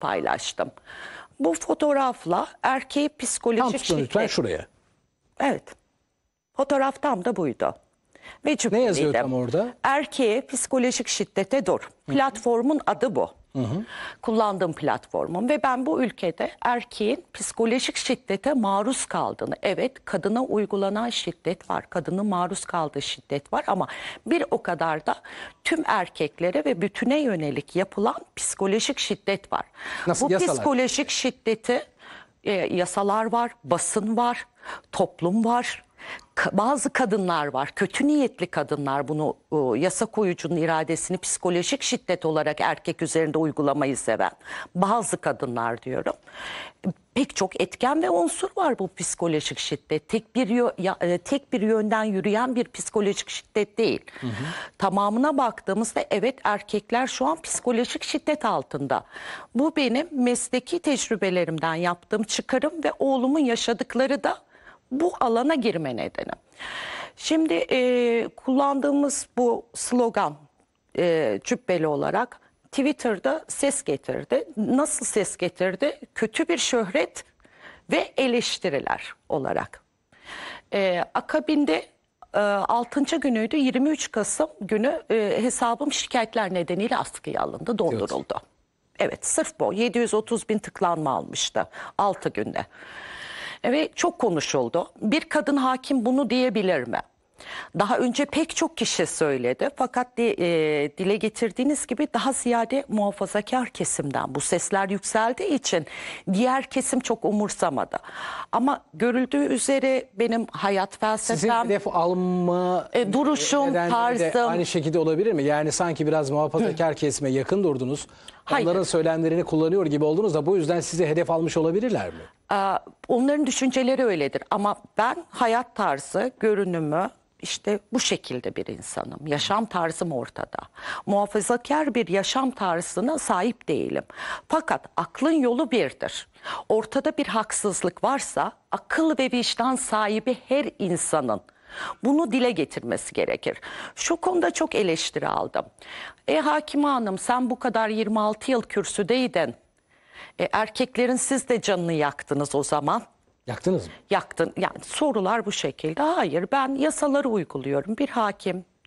paylaştım. Bu fotoğrafla erkeği psikolojik Tam şiddet... lütfen şuraya. Evet. Fotoğraf tam da buydu. Ve cümleydim. Ne yazıyor tam orada? Erkeğe psikolojik şiddete dur. Platformun adı bu. Hı hı. Kullandığım platformum ve ben bu ülkede erkeğin psikolojik şiddete maruz kaldığını, evet kadına uygulanan şiddet var, kadının maruz kaldığı şiddet var ama bir o kadar da tüm erkeklere ve bütüne yönelik yapılan psikolojik şiddet var. Nasıl, bu yasalar? psikolojik şiddeti e, yasalar var, basın var, toplum var, bazı kadınlar var, kötü niyetli kadınlar bunu e, yasa koyucunun iradesini psikolojik şiddet olarak erkek üzerinde uygulamayı seven bazı kadınlar diyorum. Pek çok etken ve unsur var bu psikolojik şiddet. Tek bir e, tek bir yönden yürüyen bir psikolojik şiddet değil. Hı hı. Tamamına baktığımızda evet erkekler şu an psikolojik şiddet altında. Bu benim mesleki tecrübelerimden yaptığım çıkarım ve oğlumun yaşadıkları da bu alana girme nedeni. Şimdi e, kullandığımız bu slogan e, cübbeli olarak Twitter'da ses getirdi. Nasıl ses getirdi? Kötü bir şöhret ve eleştiriler olarak. E, akabinde e, 6. günüydü 23 Kasım günü e, hesabım şikayetler nedeniyle askıya alındı, donduruldu. Evet. evet sırf bu 730 bin tıklanma almıştı 6 günde. E, ve çok konuşuldu. Bir kadın hakim bunu diyebilir mi? Daha önce pek çok kişi söyledi fakat e, dile getirdiğiniz gibi daha ziyade muhafazakar kesimden bu sesler yükseldiği için diğer kesim çok umursamadı. Ama görüldüğü üzere benim hayat Sizin felsefem, hedef alma e, duruşum, e, tarzım, aynı şekilde olabilir mi? Yani sanki biraz muhafazakar kesime yakın durdunuz. Hayır. Onların söylemlerini kullanıyor gibi oldunuz da bu yüzden sizi hedef almış olabilirler mi? Ee, onların düşünceleri öyledir. Ama ben hayat tarzı, görünümü işte bu şekilde bir insanım. Yaşam tarzım ortada. Muhafazakar bir yaşam tarzına sahip değilim. Fakat aklın yolu birdir. Ortada bir haksızlık varsa akıl ve vicdan sahibi her insanın bunu dile getirmesi gerekir. Şu konuda çok eleştiri aldım. E Hakime Hanım sen bu kadar 26 yıl kürsüdeydin e, erkeklerin siz de canını yaktınız o zaman. Yaktınız mı? Yaktın. Yani sorular bu şekilde. Hayır ben yasaları uyguluyorum. Bir hakim